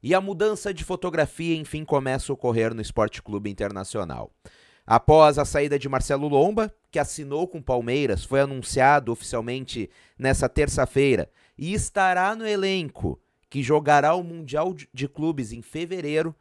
E a mudança de fotografia enfim começa a ocorrer no Esporte Clube Internacional. Após a saída de Marcelo Lomba, que assinou com Palmeiras, foi anunciado oficialmente nessa terça-feira e estará no elenco que jogará o Mundial de Clubes em fevereiro.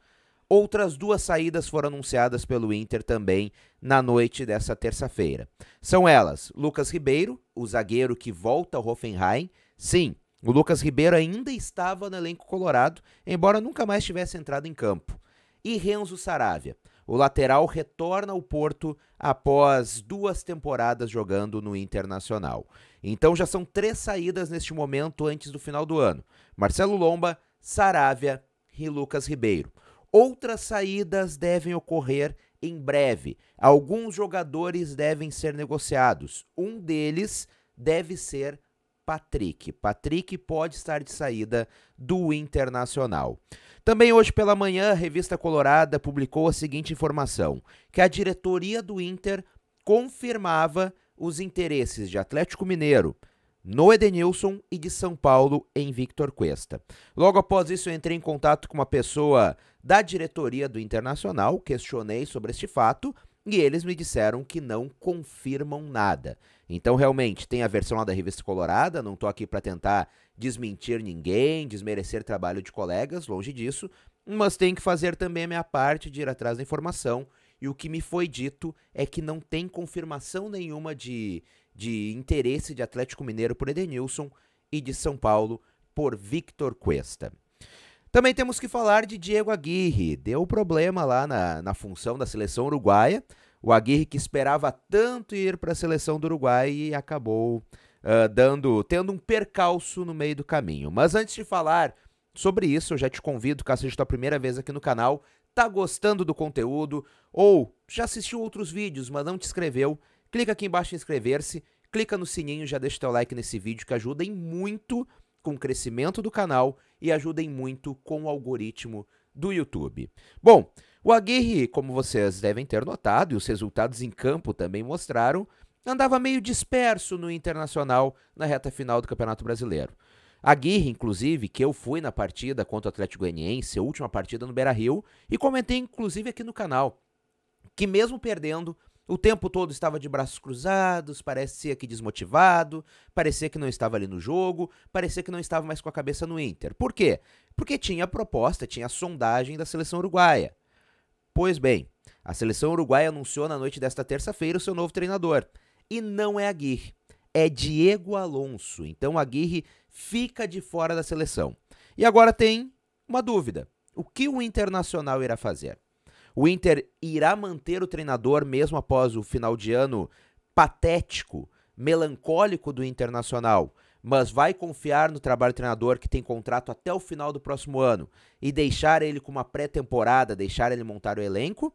Outras duas saídas foram anunciadas pelo Inter também na noite dessa terça-feira. São elas: Lucas Ribeiro, o zagueiro que volta ao Hoffenheim. Sim, o Lucas Ribeiro ainda estava no elenco colorado, embora nunca mais tivesse entrado em campo. E Renzo Saravia. O lateral retorna ao Porto após duas temporadas jogando no Internacional. Então já são três saídas neste momento antes do final do ano: Marcelo Lomba, Saravia e Lucas Ribeiro. Outras saídas devem ocorrer em breve. Alguns jogadores devem ser negociados. Um deles deve ser Patrick. Patrick pode estar de saída do Internacional. Também hoje pela manhã, a revista Colorada publicou a seguinte informação: que a diretoria do Inter confirmava os interesses de Atlético Mineiro no Edenilson e de São Paulo em Victor Cuesta. Logo após isso, eu entrei em contato com uma pessoa da diretoria do Internacional, questionei sobre este fato e eles me disseram que não confirmam nada. Então, realmente, tem a versão lá da revista Colorada, não estou aqui para tentar desmentir ninguém, desmerecer trabalho de colegas, longe disso, mas tenho que fazer também a minha parte de ir atrás da informação. E o que me foi dito é que não tem confirmação nenhuma de, de interesse de Atlético Mineiro por Edenilson e de São Paulo por Victor Cuesta. Também temos que falar de Diego Aguirre. Deu problema lá na, na função da seleção uruguaia. O Aguirre que esperava tanto ir para a seleção do Uruguai e acabou uh, dando, tendo um percalço no meio do caminho. Mas antes de falar sobre isso, eu já te convido, caso seja a tua primeira vez aqui no canal, tá gostando do conteúdo ou já assistiu outros vídeos, mas não te inscreveu, clica aqui embaixo em inscrever-se, clica no sininho, já deixa teu like nesse vídeo que ajuda em muito com o crescimento do canal e ajudem muito com o algoritmo do YouTube. Bom, o Aguirre, como vocês devem ter notado, e os resultados em campo também mostraram, andava meio disperso no Internacional na reta final do Campeonato Brasileiro. Aguirre, inclusive, que eu fui na partida contra o Atlético Goianiense, última partida no Beira-Rio, e comentei inclusive aqui no canal, que mesmo perdendo, o tempo todo estava de braços cruzados, parecia que desmotivado, parecia que não estava ali no jogo, parecia que não estava mais com a cabeça no Inter. Por quê? Porque tinha a proposta, tinha a sondagem da seleção uruguaia. Pois bem, a seleção uruguaia anunciou na noite desta terça-feira o seu novo treinador. E não é Aguirre, é Diego Alonso. Então Aguirre fica de fora da seleção. E agora tem uma dúvida: o que o Internacional irá fazer? O Inter irá manter o treinador mesmo após o final de ano patético, melancólico do Internacional, mas vai confiar no trabalho do treinador que tem contrato até o final do próximo ano e deixar ele com uma pré-temporada, deixar ele montar o elenco?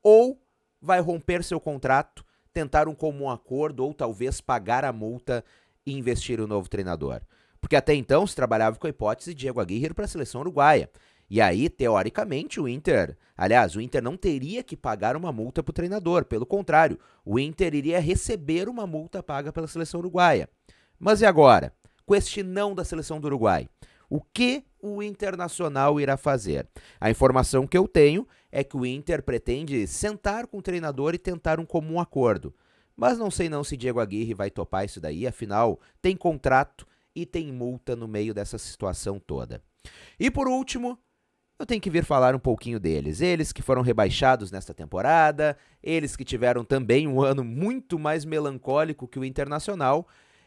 Ou vai romper seu contrato, tentar um comum acordo ou talvez pagar a multa e investir o novo treinador? Porque até então se trabalhava com a hipótese de Diego Aguirre para a seleção uruguaia. E aí, teoricamente, o Inter, aliás, o Inter não teria que pagar uma multa para o treinador, pelo contrário, o Inter iria receber uma multa paga pela seleção uruguaia. Mas e agora? Com este não da seleção do Uruguai, o que o Internacional irá fazer? A informação que eu tenho é que o Inter pretende sentar com o treinador e tentar um comum acordo. Mas não sei não se Diego Aguirre vai topar isso daí, afinal, tem contrato e tem multa no meio dessa situação toda. E por último, eu tenho que vir falar um pouquinho deles. Eles que foram rebaixados nesta temporada, eles que tiveram também um ano muito mais melancólico que o internacional,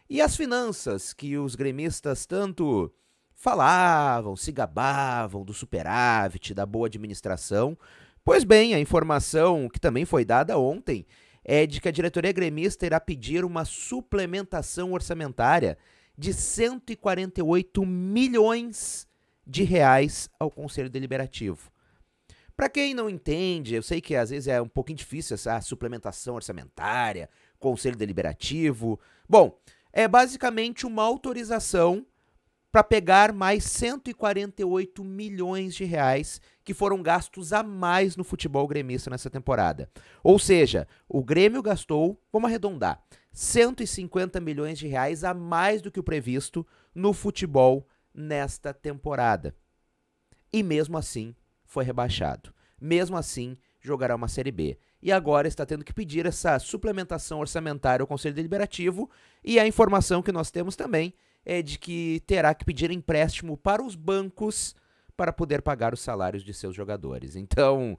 e as finanças que os gremistas tanto falavam, se gabavam do superávit, da boa administração. Pois bem, a informação que também foi dada ontem é de que a diretoria gremista irá pedir uma suplementação orçamentária de 148 milhões de reais ao Conselho Deliberativo. Para quem não entende, eu sei que às vezes é um pouquinho difícil essa suplementação orçamentária, Conselho Deliberativo. Bom, é basicamente uma autorização para pegar mais 148 milhões de reais que foram gastos a mais no futebol gremista nessa temporada. Ou seja, o Grêmio gastou, vamos arredondar, 150 milhões de reais a mais do que o previsto no futebol nesta temporada. E mesmo assim, foi rebaixado. Mesmo assim, jogará uma Série B. E agora está tendo que pedir essa suplementação orçamentária ao Conselho Deliberativo. E a informação que nós temos também é de que terá que pedir empréstimo para os bancos para poder pagar os salários de seus jogadores. Então,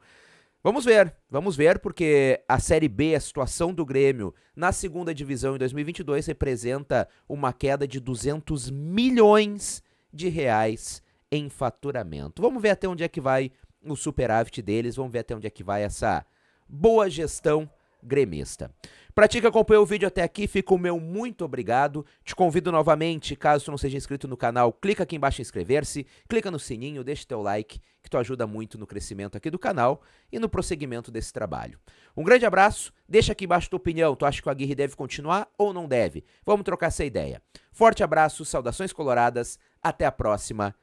vamos ver, vamos ver, porque a Série B, a situação do Grêmio na segunda divisão em 2022, representa uma queda de 200 milhões de reais em faturamento. Vamos ver até onde é que vai o superávit deles, vamos ver até onde é que vai essa boa gestão gremista. Para ti que acompanhou o vídeo até aqui, fica o meu muito obrigado. Te convido novamente, caso tu não seja inscrito no canal, clica aqui embaixo em inscrever-se, clica no sininho, deixa teu like, que tu ajuda muito no crescimento aqui do canal e no prosseguimento desse trabalho. Um grande abraço, deixa aqui embaixo tua opinião, tu acha que o Aguirre deve continuar ou não deve? Vamos trocar essa ideia. Forte abraço, saudações coloradas, até a próxima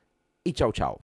e tchau, tchau.